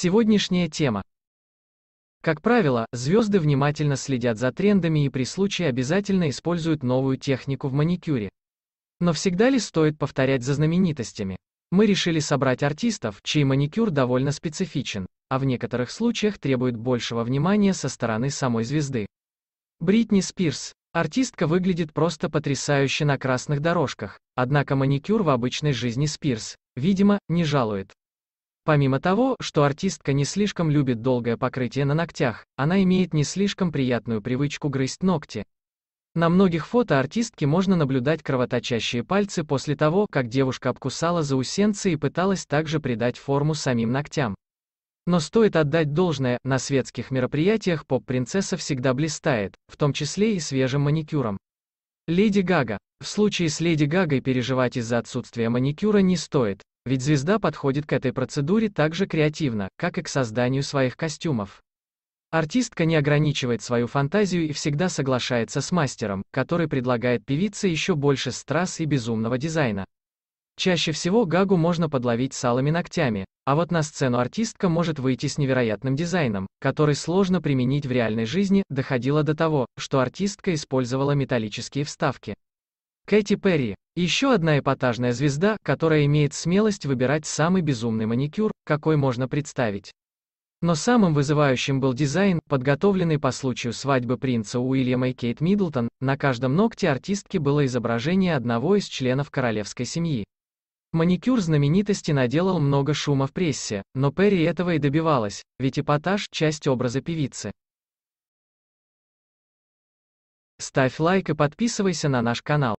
Сегодняшняя тема. Как правило, звезды внимательно следят за трендами и при случае обязательно используют новую технику в маникюре. Но всегда ли стоит повторять за знаменитостями? Мы решили собрать артистов, чей маникюр довольно специфичен, а в некоторых случаях требует большего внимания со стороны самой звезды. Бритни Спирс. Артистка выглядит просто потрясающе на красных дорожках, однако маникюр в обычной жизни Спирс, видимо, не жалует. Помимо того, что артистка не слишком любит долгое покрытие на ногтях, она имеет не слишком приятную привычку грызть ногти. На многих фото артистки можно наблюдать кровоточащие пальцы после того, как девушка обкусала заусенцы и пыталась также придать форму самим ногтям. Но стоит отдать должное, на светских мероприятиях поп-принцесса всегда блистает, в том числе и свежим маникюром. Леди Гага. В случае с Леди Гагой переживать из-за отсутствия маникюра не стоит, ведь звезда подходит к этой процедуре так же креативно, как и к созданию своих костюмов. Артистка не ограничивает свою фантазию и всегда соглашается с мастером, который предлагает певице еще больше страз и безумного дизайна. Чаще всего гагу можно подловить салыми ногтями, а вот на сцену артистка может выйти с невероятным дизайном, который сложно применить в реальной жизни, доходило до того, что артистка использовала металлические вставки. Кэти Перри. Еще одна эпатажная звезда, которая имеет смелость выбирать самый безумный маникюр, какой можно представить. Но самым вызывающим был дизайн, подготовленный по случаю свадьбы принца Уильяма и Кейт Миддлтон, на каждом ногте артистки было изображение одного из членов королевской семьи. Маникюр знаменитости наделал много шума в прессе, но Перри этого и добивалась, ведь эпатаж – часть образа певицы. Ставь лайк и подписывайся на наш канал.